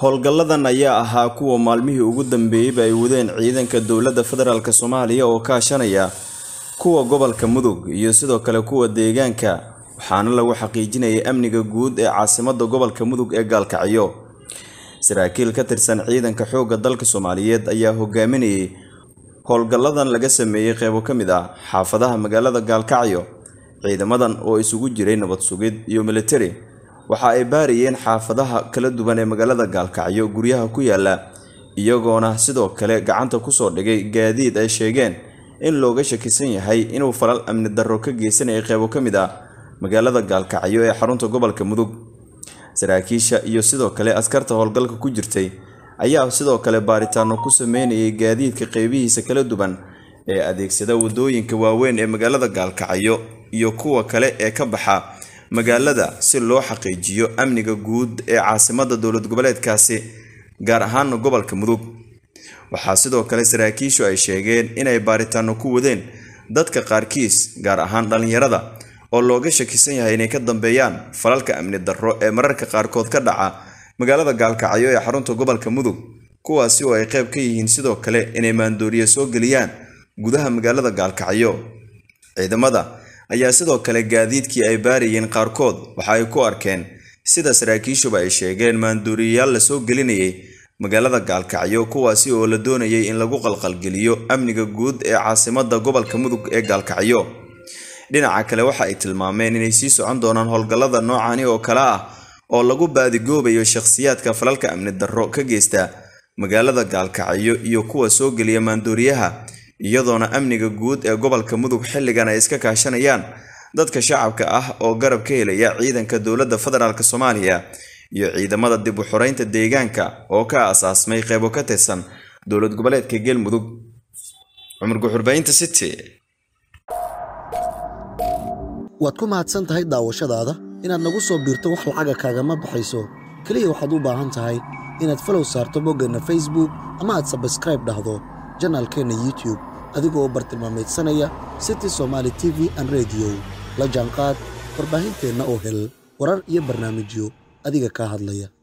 howlgalladan ayaa ahaa kuwa maalmihii ugu dambeeyeyba ay wadeen ciidanka dowladda federaalk soomaaliya oo kaashanaya kuwa gobolka mudug iyo sidoo kale kuwa deegaanka waxaana lagu xaqiijinayay amniga guud ee caasimadda gobolka mudug ee gaalkacyo saraakiil ka tirsan ciidanka xoogga dalka soomaaliyeed ayaa hogaaminayay howlgalladan laga sameeyey qaybo ka mid ah xaafadaha magaalada gaalkacyo ciidamadan oo isugu jiray nabad sugid iyo militari waxa ay baarayeen xaafadaha kala duwan ee magaalada gaalkacyo guryaha ku yaalla iyagoona sidoo kale gacanta kusoo dhigay gaadiid ay sheegeen in looga shakisan yahay inuu falal amni darro ka geysanayay qeybo ka mid ah magaalada gaalkacyo ee xarunta gobolka mudug saraakiisha iyo sidoo kale askarta howlgalka ku jirtay ayaa sidoo kale baaritaano ku sameynayay gaadiidka qeybihiisa kala duwan ee adeegsada waddooyinka waaweyn ee magaalada gaalkacyo iyo kuwa kale ee ka baxa magaalada si loo xaqiijiyo amniga guud ee caasimada dowlad goboleedkaasi gaar ahaana gobolka mudug waxaa sidoo kale saraakiishu ay sheegeen inay baaritaano ku wadeen dadka qaarkiis gaar ahaan dhallinyarada oo looga shakisan yahay inay ka dambeeyaan falalka amni darro ee mararka qaarkood ka dhaca magaalada gaalkacyo ee xarunta gobolka mudug kuwaasi oo ay qayb ka yihiin sidoo kale inay maandooriya soo geliyaan gudaha magaalada gaalkacyo ciidamada ayaa sidoo kale gaadiidkii ay baarayeen qaarkood waxa ay ku arkeen sida saraakiishuba ay sheegeen maanduuriyayaal la soo gelinayay magaalada gaalkacyo kuwaasi oo la doonayay in lagu qalqalgeliyo amniga guud ee caasimadda gobolka mudug ee gaalkacyo dhinaca kale waxa ay tilmaameen inay sii socon doonaan howlgallada noocani oo kale ah oo lagu baadigoobayo shakhsiyaadka falalka amni darro ka geysta magaalada gaalkacyo iyo kuwa soo geliya maanduuriyaha iyadoona amniga guud ee gobolka mudug xilligan ay iska kaashanayaan dadka shacabka ah oo garab ka helaya ciidanka dowladda federaalk soomaaliya iyo ciidamada dib u xoreynta deegaanka oo ka asaasmay qeybo ka tirsan dowlad goboleedka galmudug cumar guxurbaynta city waad ku mahadsan tahay daawashadaada inaad nagu soo biirto wax lacaga kaagama baxayso keliya waxaad u baahan tahay inaad falow saarto boggeenna facebook ama aad sabskraib dhahdo janaalkeenna youtube adigoo bartilmaamaydsanaya city somaali t v an rediyo la jaanqaad warbaahinteenna oo hel warar iyo barnaamijyo adiga kaa hadlaya